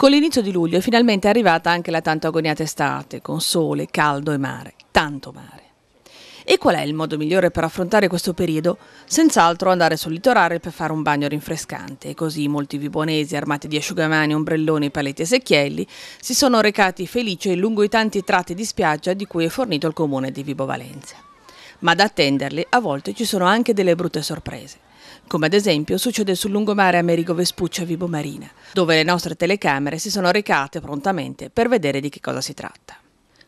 Con l'inizio di luglio è finalmente arrivata anche la tanto agoniata estate, con sole, caldo e mare, tanto mare. E qual è il modo migliore per affrontare questo periodo? Senz'altro andare sul litorale per fare un bagno rinfrescante. E così molti vibonesi, armati di asciugamani, ombrelloni, paletti e secchielli, si sono recati felici lungo i tanti tratti di spiaggia di cui è fornito il comune di Vibo Valencia. Ma ad attenderli a volte ci sono anche delle brutte sorprese come ad esempio succede sul lungomare Amerigo Vespucci a Vibo Marina, dove le nostre telecamere si sono recate prontamente per vedere di che cosa si tratta.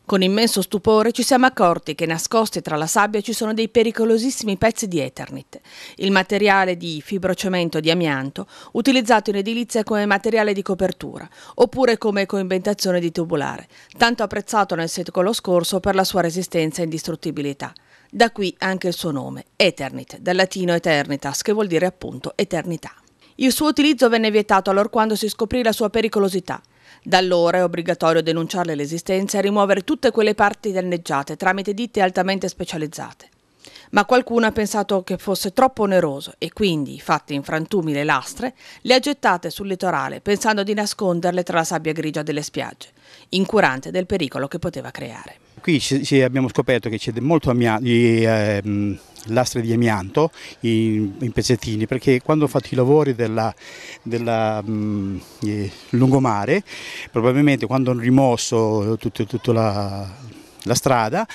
Con immenso stupore ci siamo accorti che nascosti tra la sabbia ci sono dei pericolosissimi pezzi di Eternit, il materiale di fibrocemento di amianto utilizzato in edilizia come materiale di copertura oppure come coinventazione di tubulare, tanto apprezzato nel secolo scorso per la sua resistenza e indistruttibilità, da qui anche il suo nome, Eternit, dal latino eternitas, che vuol dire appunto eternità. Il suo utilizzo venne vietato allorquando si scoprì la sua pericolosità. Da allora è obbligatorio denunciarle l'esistenza e rimuovere tutte quelle parti danneggiate tramite ditte altamente specializzate. Ma qualcuno ha pensato che fosse troppo oneroso e quindi, fatte in frantumi le lastre, le ha gettate sul litorale pensando di nasconderle tra la sabbia grigia delle spiagge, incurante del pericolo che poteva creare. Qui ci, ci abbiamo scoperto che c'è molto amianto, eh, lastre di amianto in, in, pezzettini perché quando ho fatto i lavori della, della mh, mm, eh, lungomare probabilmente quando hanno rimosso tutta la, la strada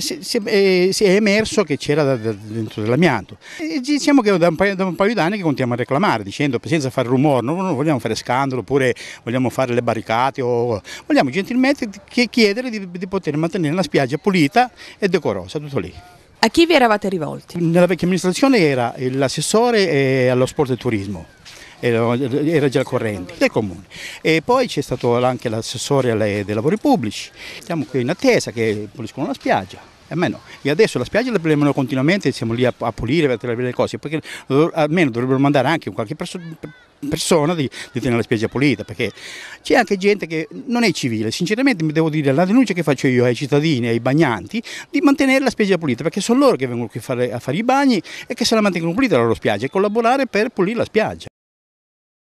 si, si, eh, si è emerso che c'era dentro dell'amianto. E diciamo che da un paio, paio d'anni che continuiamo a reclamare, dicendo senza fare rumore, non, non, vogliamo fare scandalo, oppure vogliamo fare le barricate, o, vogliamo gentilmente chiedere di, di poter mantenere la spiaggia pulita e decorosa, tutto lì. A chi vi eravate rivolti? Nella vecchia amministrazione era l'assessore allo sport e turismo era già corrente del comune. E poi c'è stato anche l'assessore dei lavori pubblici. Siamo qui in attesa che puliscono la spiaggia. E no. E adesso la spiaggia la prendiamo continuamente, siamo lì a, a pulire per le cose, perché almeno dovrebbero mandare anche qualche perso persona di, di, tenere la spiaggia pulita, perché c'è anche gente che non è civile, sinceramente mi devo dire, la denuncia che faccio io ai cittadini, ai bagnanti, di mantenere la spiaggia pulita, perché sono loro che vengono qui fare, a fare i bagni e che se la mantengono pulita la loro spiaggia e collaborare per pulire la spiaggia.